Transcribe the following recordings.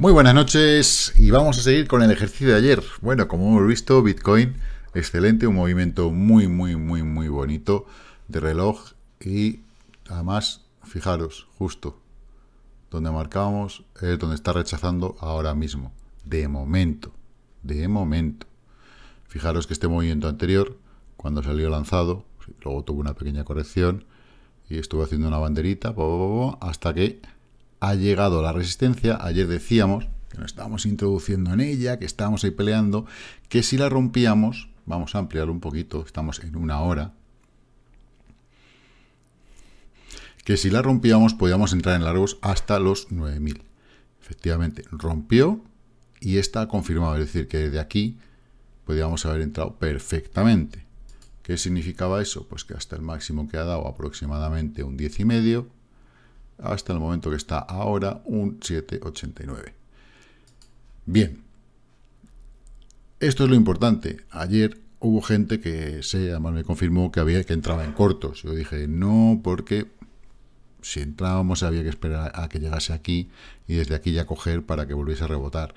Muy buenas noches y vamos a seguir con el ejercicio de ayer. Bueno, como hemos visto, Bitcoin, excelente, un movimiento muy, muy, muy, muy bonito de reloj y además, fijaros, justo donde marcábamos es donde está rechazando ahora mismo, de momento, de momento. Fijaros que este movimiento anterior, cuando salió lanzado, luego tuvo una pequeña corrección y estuvo haciendo una banderita hasta que ha llegado la resistencia. Ayer decíamos que nos estábamos introduciendo en ella, que estábamos ahí peleando, que si la rompíamos, vamos a ampliar un poquito, estamos en una hora, que si la rompíamos podíamos entrar en largos hasta los 9.000. Efectivamente, rompió y está confirmado, es decir, que desde aquí podíamos haber entrado perfectamente. ¿Qué significaba eso? Pues que hasta el máximo que ha dado aproximadamente un y medio hasta el momento que está ahora un 7,89. Bien, esto es lo importante. Ayer hubo gente que se, además me confirmó que había que entraba en cortos. Yo dije no porque si entrábamos había que esperar a que llegase aquí y desde aquí ya coger para que volviese a rebotar.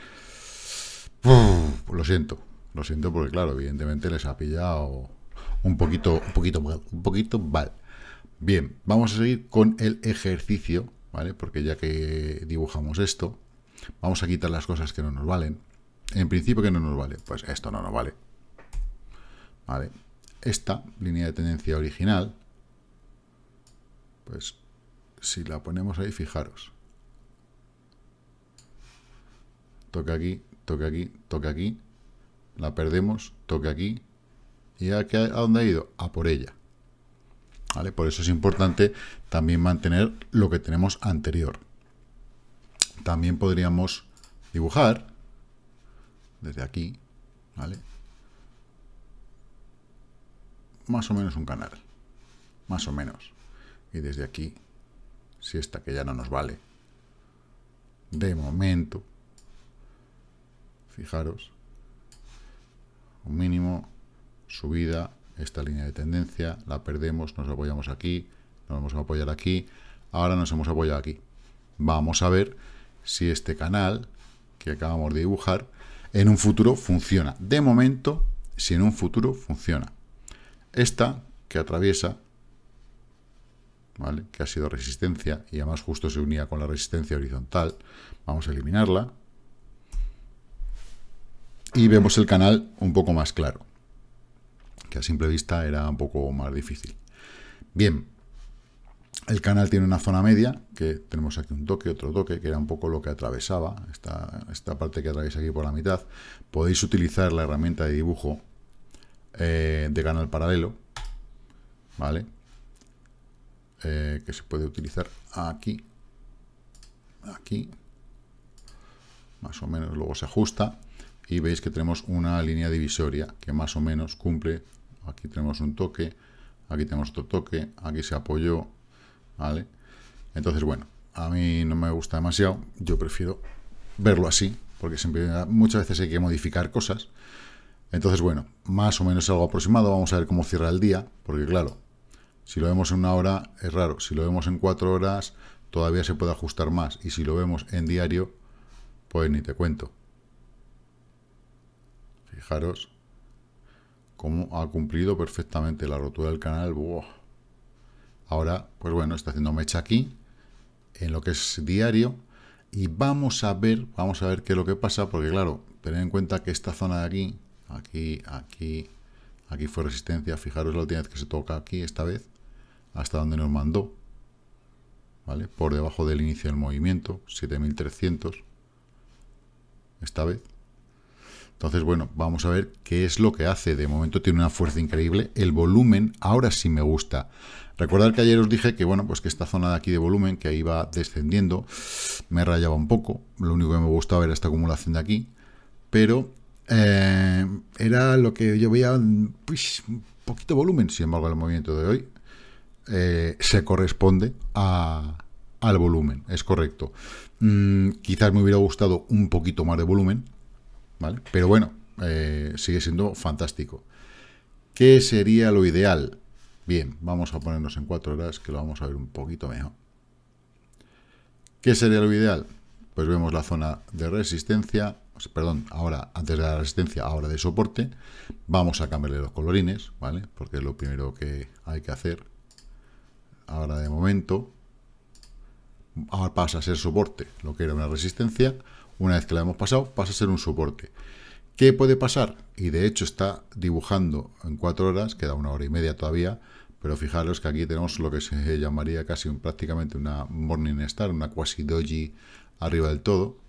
lo siento, lo siento porque claro, evidentemente les ha pillado un poquito, un poquito, un poquito mal. Bien, vamos a seguir con el ejercicio, ¿vale? Porque ya que dibujamos esto, vamos a quitar las cosas que no nos valen. En principio, que no nos vale? Pues esto no nos vale. ¿Vale? Esta línea de tendencia original, pues si la ponemos ahí, fijaros. Toca aquí, toca aquí, toca aquí. La perdemos, toca aquí. ¿Y a, a dónde ha ido? A por ella. Por eso es importante también mantener lo que tenemos anterior. También podríamos dibujar desde aquí, ¿vale? Más o menos un canal, más o menos. Y desde aquí, si esta que ya no nos vale, de momento, fijaros, un mínimo, subida, esta línea de tendencia, la perdemos, nos apoyamos aquí, nos vamos a apoyar aquí, ahora nos hemos apoyado aquí. Vamos a ver si este canal que acabamos de dibujar en un futuro funciona. De momento, si en un futuro funciona. Esta que atraviesa, ¿vale? que ha sido resistencia y además justo se unía con la resistencia horizontal, vamos a eliminarla y vemos el canal un poco más claro que a simple vista era un poco más difícil. Bien, el canal tiene una zona media, que tenemos aquí un toque, otro toque, que era un poco lo que atravesaba, esta, parte que atraviesa aquí por la mitad. Podéis utilizar la herramienta de dibujo eh, de canal paralelo, ¿vale? Eh, que se puede utilizar aquí, aquí, más o menos, luego se ajusta y veis que tenemos una línea divisoria que más o menos cumple aquí tenemos un toque, aquí tenemos otro toque, aquí se apoyó, ¿vale? Entonces, bueno, a mí no me gusta demasiado, yo prefiero verlo así, porque siempre, muchas veces hay que modificar cosas. Entonces, bueno, más o menos algo aproximado, vamos a ver cómo cierra el día, porque claro, si lo vemos en una hora es raro, si lo vemos en cuatro horas todavía se puede ajustar más, y si lo vemos en diario, pues ni te cuento. Fijaros, como ha cumplido perfectamente la rotura del canal. Ahora, pues bueno, está haciendo mecha aquí, en lo que es diario. Y vamos a ver, vamos a ver qué es lo que pasa, porque claro, tened en cuenta que esta zona de aquí, aquí, aquí, aquí fue resistencia. Fijaros la última vez que se toca aquí, esta vez, hasta donde nos mandó. ¿Vale? Por debajo del inicio del movimiento, 7300. Esta vez. Entonces, bueno, vamos a ver qué es lo que hace. De momento tiene una fuerza increíble. El volumen ahora sí me gusta. Recordar que ayer os dije que, bueno, pues que esta zona de aquí de volumen, que ahí va descendiendo, me rayaba un poco. Lo único que me gustaba era esta acumulación de aquí. Pero eh, era lo que yo veía, pues, un poquito volumen. Sin embargo, el movimiento de hoy eh, se corresponde al volumen, es correcto. Mm, quizás me hubiera gustado un poquito más de volumen, pero bueno, eh, sigue siendo fantástico. ¿Qué sería lo ideal? Bien, vamos a ponernos en cuatro horas, que lo vamos a ver un poquito mejor. ¿Qué sería lo ideal? Pues vemos la zona de resistencia, perdón, ahora, antes de la resistencia, ahora de soporte. Vamos a cambiarle los colorines, ¿vale? Porque es lo primero que hay que hacer. Ahora de momento, ahora pasa a ser soporte, lo que era una resistencia. Una vez que la hemos pasado, pasa a ser un soporte. ¿Qué puede pasar? Y de hecho está dibujando en cuatro horas, queda una hora y media todavía, pero fijaros que aquí tenemos lo que se llamaría casi un, prácticamente una morning star, una quasi doji arriba del todo.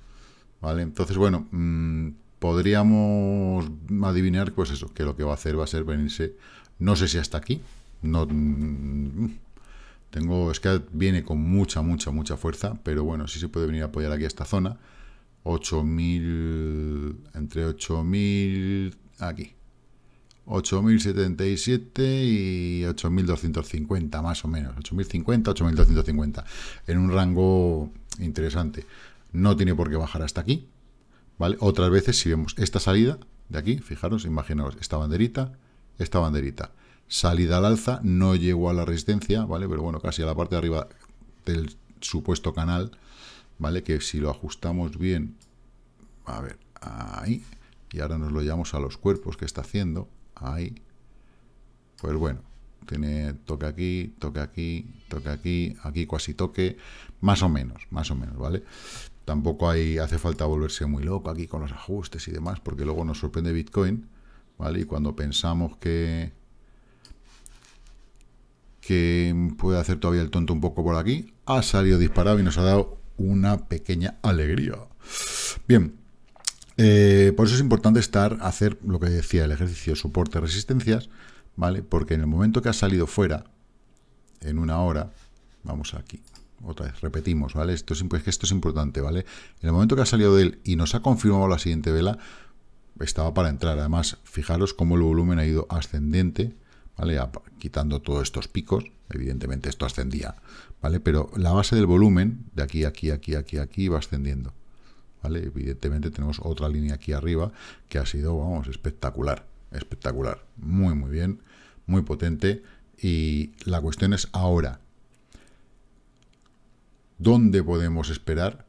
¿Vale? Entonces, bueno, mm, podríamos adivinar, pues eso, que lo que va a hacer va a ser venirse, no sé si hasta aquí, no... Mm, tengo, es que viene con mucha, mucha, mucha fuerza, pero bueno, sí se puede venir a apoyar aquí a esta zona. 8.000, entre 8.000, aquí, 8.077 y 8.250 más o menos, 8.050, 8.250, en un rango interesante. No tiene por qué bajar hasta aquí, ¿vale? Otras veces si vemos esta salida de aquí, fijaros, imaginaos esta banderita, esta banderita, salida al alza, no llegó a la resistencia, ¿vale? Pero bueno, casi a la parte de arriba del supuesto canal, ¿vale? Que si lo ajustamos bien, a ver, ahí, y ahora nos lo llevamos a los cuerpos que está haciendo, ahí, pues bueno, tiene toque aquí, toque aquí, toque aquí, aquí casi toque, más o menos, más o menos, ¿vale? Tampoco hay, hace falta volverse muy loco aquí con los ajustes y demás, porque luego nos sorprende Bitcoin, ¿vale? Y cuando pensamos que, que puede hacer todavía el tonto un poco por aquí, ha salido disparado y nos ha dado una pequeña alegría. Bien, eh, por eso es importante estar, hacer lo que decía, el ejercicio soporte resistencias, ¿vale? Porque en el momento que ha salido fuera, en una hora, vamos aquí, otra vez, repetimos, ¿vale? Esto es que esto es importante, ¿vale? En el momento que ha salido de él y nos ha confirmado la siguiente vela, estaba para entrar. Además, fijaros cómo el volumen ha ido ascendente, Quitando todos estos picos, evidentemente esto ascendía, ¿vale? Pero la base del volumen, de aquí, aquí, aquí, aquí, aquí, va ascendiendo, ¿vale? Evidentemente tenemos otra línea aquí arriba que ha sido, vamos, espectacular, espectacular, muy, muy bien, muy potente. Y la cuestión es ahora, ¿dónde podemos esperar,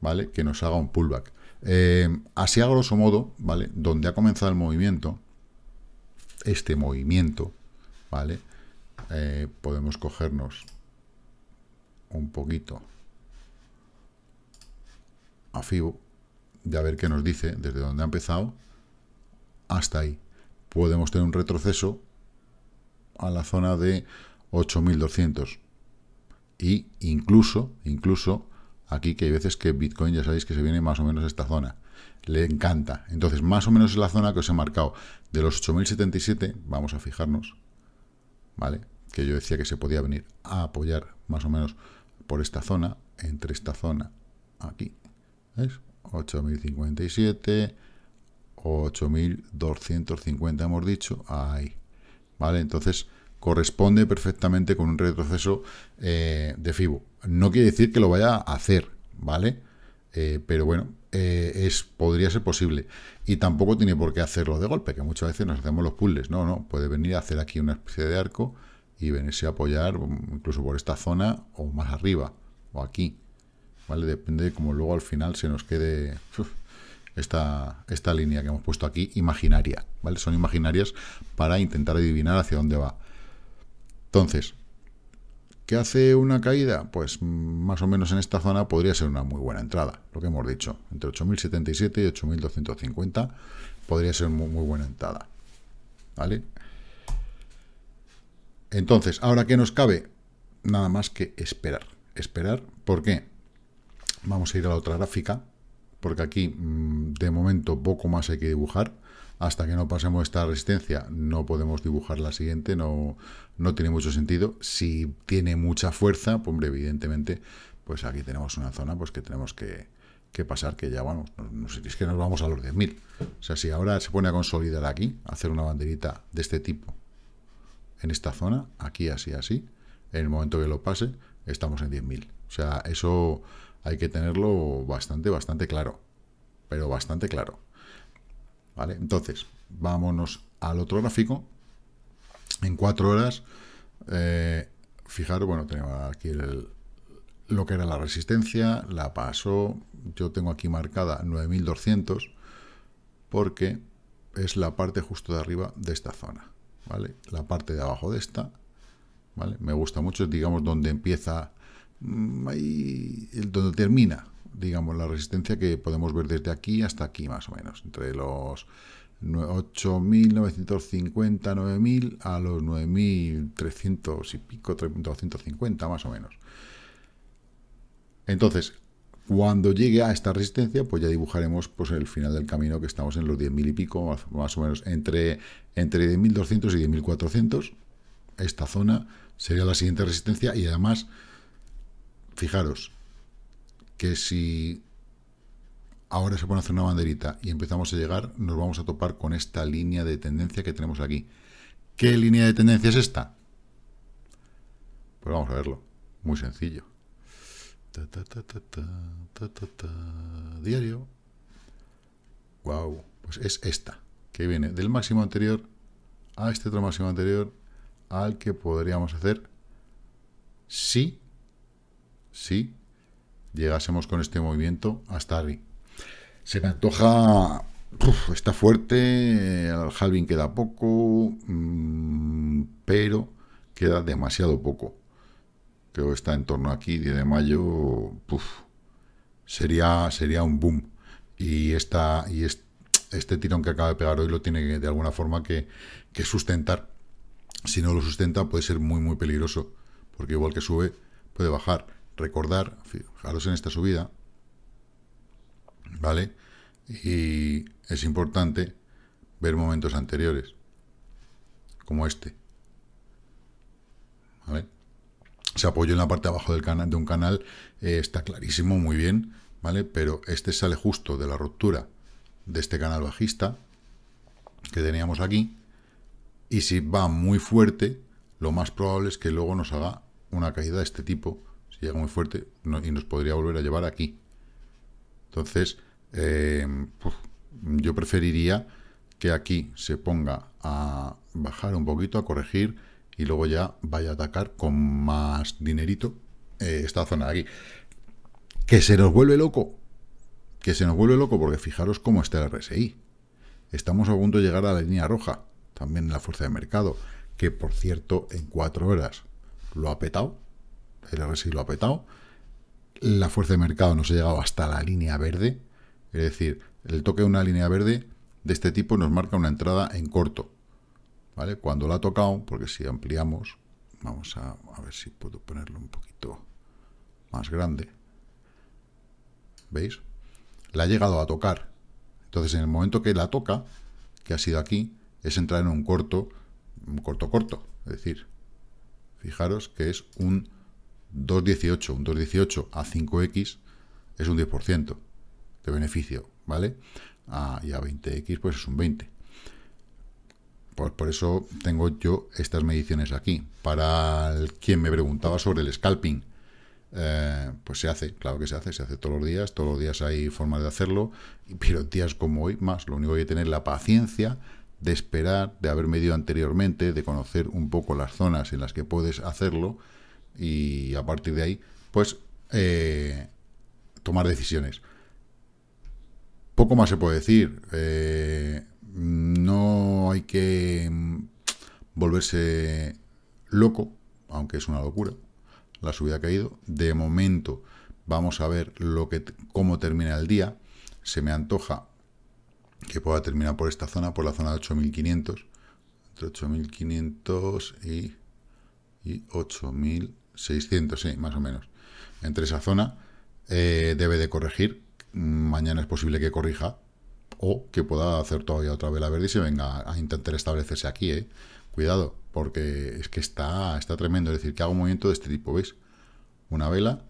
¿vale? Que nos haga un pullback. Eh, así a grosso modo, ¿vale? Donde ha comenzado el movimiento, este movimiento, ¿vale? Eh, podemos cogernos un poquito a FIBO de a ver qué nos dice desde donde ha empezado hasta ahí. Podemos tener un retroceso a la zona de 8200 y incluso, incluso aquí que hay veces que Bitcoin ya sabéis que se viene más o menos a esta zona. Le encanta. Entonces, más o menos es la zona que os he marcado. De los 8.077, vamos a fijarnos, que yo decía que se podía venir a apoyar más o menos por esta zona, entre esta zona, aquí, ¿ves? 8.057, 8.250 hemos dicho, ahí, ¿vale? Entonces corresponde perfectamente con un retroceso eh, de FIBO. No quiere decir que lo vaya a hacer, ¿vale? Eh, pero bueno, eh, es, podría ser posible. Y tampoco tiene por qué hacerlo de golpe, que muchas veces nos hacemos los puzzles. No, no, puede venir a hacer aquí una especie de arco y venirse a apoyar mm, incluso por esta zona o más arriba o aquí. ¿Vale? Depende de cómo luego al final se nos quede esta, esta línea que hemos puesto aquí imaginaria. ¿Vale? Son imaginarias para intentar adivinar hacia dónde va. Entonces, hace una caída? Pues más o menos en esta zona podría ser una muy buena entrada, lo que hemos dicho. Entre 8.077 y 8.250 podría ser muy, buena entrada. ¿Vale? Entonces, ¿ahora que nos cabe? Nada más que esperar. Esperar, ¿por qué? Vamos a ir a la otra gráfica, porque aquí mm, de momento poco más hay que dibujar hasta que no pasemos esta resistencia no podemos dibujar la siguiente, no, no tiene mucho sentido. Si tiene mucha fuerza, pues, hombre, evidentemente, pues aquí tenemos una zona pues que tenemos que, pasar, que ya vamos, es que nos vamos a los 10.000. O sea, si ahora se pone a consolidar aquí, hacer una banderita de este tipo en esta zona, aquí así, así, en el momento que lo pase, estamos en 10.000. O sea, eso hay que tenerlo bastante, bastante claro. Pero bastante claro. ¿vale? Entonces, vámonos al otro gráfico. En cuatro horas, eh, fijaros, bueno, tenemos aquí lo que era la resistencia, la pasó, yo tengo aquí marcada 9200, porque es la parte justo de arriba de esta zona, ¿vale? La parte de abajo de esta, Me gusta mucho, digamos, donde empieza, mm, ahí, donde termina, digamos, la resistencia que podemos ver desde aquí hasta aquí más o menos, entre los 8.950, 9.000 a los 9.300 y pico, 3.250 más o menos. Entonces, cuando llegue a esta resistencia, pues ya dibujaremos pues, el final del camino que estamos en los 10.000 y pico, más o menos entre, entre 10.200 y 10.400. Esta zona sería la siguiente resistencia y además, fijaros, que si ahora se pone a hacer una banderita y empezamos a llegar, nos vamos a topar con esta línea de tendencia que tenemos aquí. ¿Qué línea de tendencia es esta? Pues vamos a verlo. Muy sencillo. Diario. Wow. Pues es esta, que viene del máximo anterior a este otro máximo anterior, al que podríamos hacer sí sí llegásemos con este movimiento hasta aquí. Se me antoja... está fuerte, al halving queda poco, mm, pero queda demasiado poco. Creo que está en torno aquí, 10 de mayo, sería, sería un boom. Y, esta, y este, tirón que acaba de pegar hoy lo tiene de alguna forma que, que sustentar. Si no lo sustenta puede ser muy, muy peligroso, porque igual que sube, puede bajar recordar, fijaros en esta subida, ¿vale? Y es importante ver momentos anteriores, como este, ¿vale? Se apoyó en la parte de abajo del canal, de un canal, eh, está clarísimo, muy bien, ¿vale? Pero este sale justo de la ruptura de este canal bajista que teníamos aquí, y si va muy fuerte, lo más probable es que luego nos haga una caída de este tipo, llega muy fuerte y nos podría volver a llevar aquí. Entonces, eh, yo preferiría que aquí se ponga a bajar un poquito, a corregir y luego ya vaya a atacar con más dinerito eh, esta zona de aquí. Que se nos vuelve loco. Que se nos vuelve loco porque fijaros cómo está el RSI. Estamos a punto de llegar a la línea roja. También en la fuerza de mercado. Que por cierto, en cuatro horas lo ha petado. El a lo ha petado. La fuerza de mercado nos ha llegado hasta la línea verde, es decir, el toque de una línea verde de este tipo nos marca una entrada en corto. ¿Vale? Cuando la ha tocado, porque si ampliamos, vamos a, a ver si puedo ponerlo un poquito más grande. ¿Veis? La ha llegado a tocar. Entonces, en el momento que la toca, que ha sido aquí, es entrar en un corto, un corto corto. Es decir, fijaros que es un 2.18, un 2.18 a 5X es un 10% de beneficio, ¿vale? y a 20X pues es un 20%. Por, pues, por, eso tengo yo estas mediciones aquí. Para quien me preguntaba sobre el scalping, eh, pues se hace, claro que se hace, se hace todos los días, todos los días hay formas de hacerlo, pero días como hoy más, lo único que hay que tener la paciencia de esperar, de haber medido anteriormente, de conocer un poco las zonas en las que puedes hacerlo y a partir de ahí, pues, eh, tomar decisiones. Poco más se puede decir. Eh, no hay que mm, volverse loco, aunque es una locura. La subida ha caído. De momento, vamos a ver lo que, cómo termina el día. Se me antoja que pueda terminar por esta zona, por la zona de 8500. Entre 8500 y, y 8000. 600, sí, más o menos. Entre esa zona eh, debe de corregir. Mañana es posible que corrija o que pueda hacer todavía otra vela verde y se venga a intentar establecerse aquí. Eh. Cuidado, porque es que está, está tremendo. Es decir, que hago un movimiento de este tipo, ¿veis? Una vela,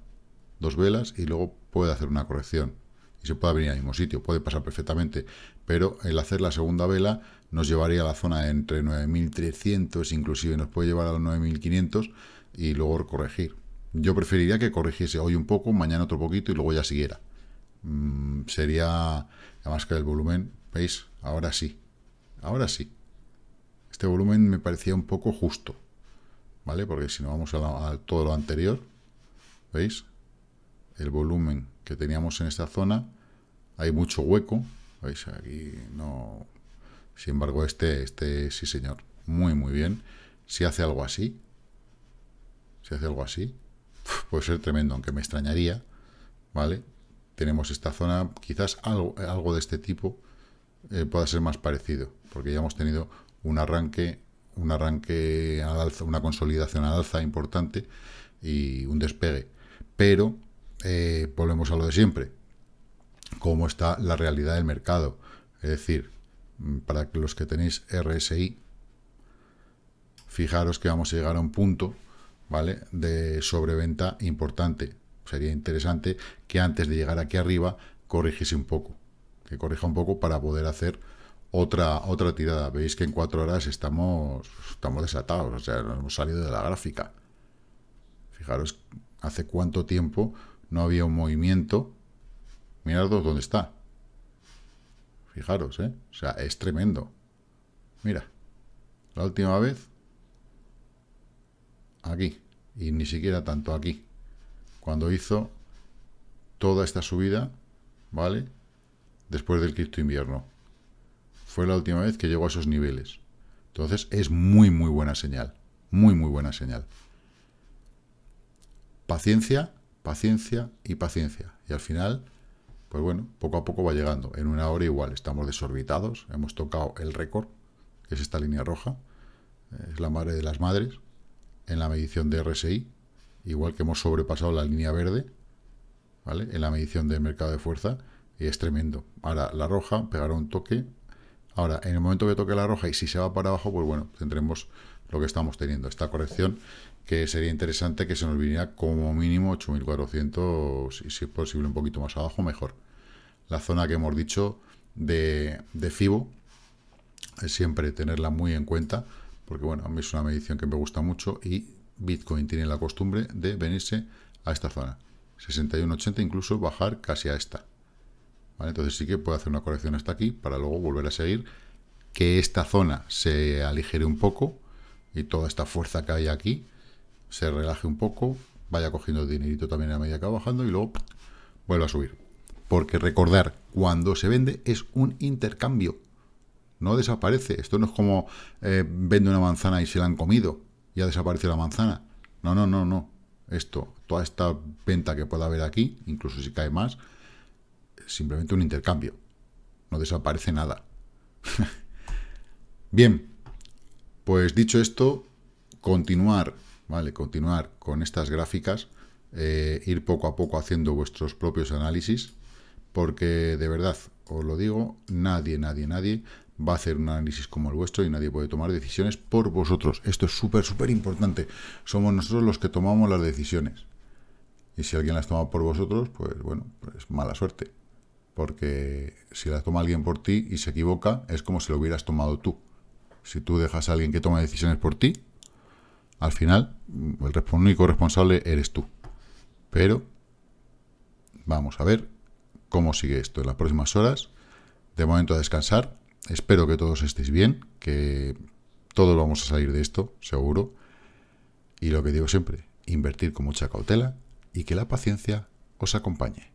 dos velas y luego puede hacer una corrección y se puede venir al mismo sitio, puede pasar perfectamente, pero el hacer la segunda vela nos llevaría a la zona entre 9.300, inclusive nos puede llevar a los 9.500, y luego corregir. Yo preferiría que corrigiese hoy un poco, mañana otro poquito y luego ya siguiera. Mm, sería, además que el volumen, ¿veis? Ahora sí, ahora sí. Este volumen me parecía un poco justo, ¿vale? Porque si no vamos a, a todo lo anterior, ¿veis? El volumen que teníamos en esta zona, hay mucho hueco, ¿veis? Aquí no... Sin embargo, este, este sí señor, muy muy bien. Si hace algo así, si hace algo así, puede ser tremendo, aunque me extrañaría, ¿vale? Tenemos esta zona, quizás algo, algo de este tipo eh, pueda ser más parecido, porque ya hemos tenido un arranque, un arranque alza, una consolidación al alza importante y un despegue. Pero eh, volvemos a lo de siempre, cómo está la realidad del mercado. Es decir, mm, para los que tenéis RSI, fijaros que vamos a llegar a un punto ¿vale? De sobreventa importante. Sería interesante que antes de llegar aquí arriba corrigiese un poco, que corrija un poco para poder hacer otra, otra tirada. Veis que en cuatro horas estamos, estamos desatados, o sea, nos hemos salido de la gráfica. Fijaros, hace cuánto tiempo no había un movimiento. Mirad dónde está. Fijaros, ¿eh? O sea, es tremendo. Mira, la última vez aquí, y ni siquiera tanto aquí, cuando hizo toda esta subida, ¿vale? Después del cristo invierno. Fue la última vez que llegó a esos niveles. Entonces es muy, muy buena señal. Muy, muy buena señal. Paciencia, paciencia y paciencia. Y al final, pues bueno, poco a poco va llegando. En una hora igual, estamos desorbitados. Hemos tocado el récord, que es esta línea roja. Es la madre de las madres en la medición de RSI, igual que hemos sobrepasado la línea verde, ¿vale? En la medición de mercado de fuerza, y es tremendo. Ahora la roja pegará un toque. Ahora, en el momento que toque la roja y si se va para abajo, pues bueno, tendremos lo que estamos teniendo, esta corrección, que sería interesante que se nos viniera como mínimo 8.400 y si es posible un poquito más abajo, mejor. La zona que hemos dicho de, de FIBO, es siempre tenerla muy en cuenta, porque bueno, a mí es una medición que me gusta mucho y Bitcoin tiene la costumbre de venirse a esta zona, 61.80, incluso bajar casi a esta. Entonces sí que puede hacer una corrección hasta aquí para luego volver a seguir, que esta zona se aligere un poco y toda esta fuerza que hay aquí se relaje un poco, vaya cogiendo dinerito también a medida que va bajando y luego vuelve a subir. Porque recordar, cuando se vende es un intercambio no desaparece. Esto no es como eh, vende una manzana y se la han comido, ya desaparece la manzana. No, no, no, no. Esto, toda esta venta que pueda haber aquí, incluso si cae más, es simplemente un intercambio. No desaparece nada. Bien, pues dicho esto, continuar, ¿vale? Continuar con estas gráficas, eh, ir poco a poco haciendo vuestros propios análisis, porque de verdad, os lo digo, nadie, nadie, nadie va a hacer un análisis como el vuestro y nadie puede tomar decisiones por vosotros. Esto es súper, súper importante. Somos nosotros los que tomamos las decisiones. Y si alguien las toma por vosotros, pues bueno, pues es mala suerte. Porque si las toma alguien por ti y se equivoca, es como si lo hubieras tomado tú. Si tú dejas a alguien que tome decisiones por ti, al final mm, el único responsable eres tú. Pero vamos a ver cómo sigue esto en las próximas horas. De momento a descansar, Espero que todos estéis bien, que todos vamos a salir de esto, seguro. Y lo que digo siempre, invertir con mucha cautela y que la paciencia os acompañe.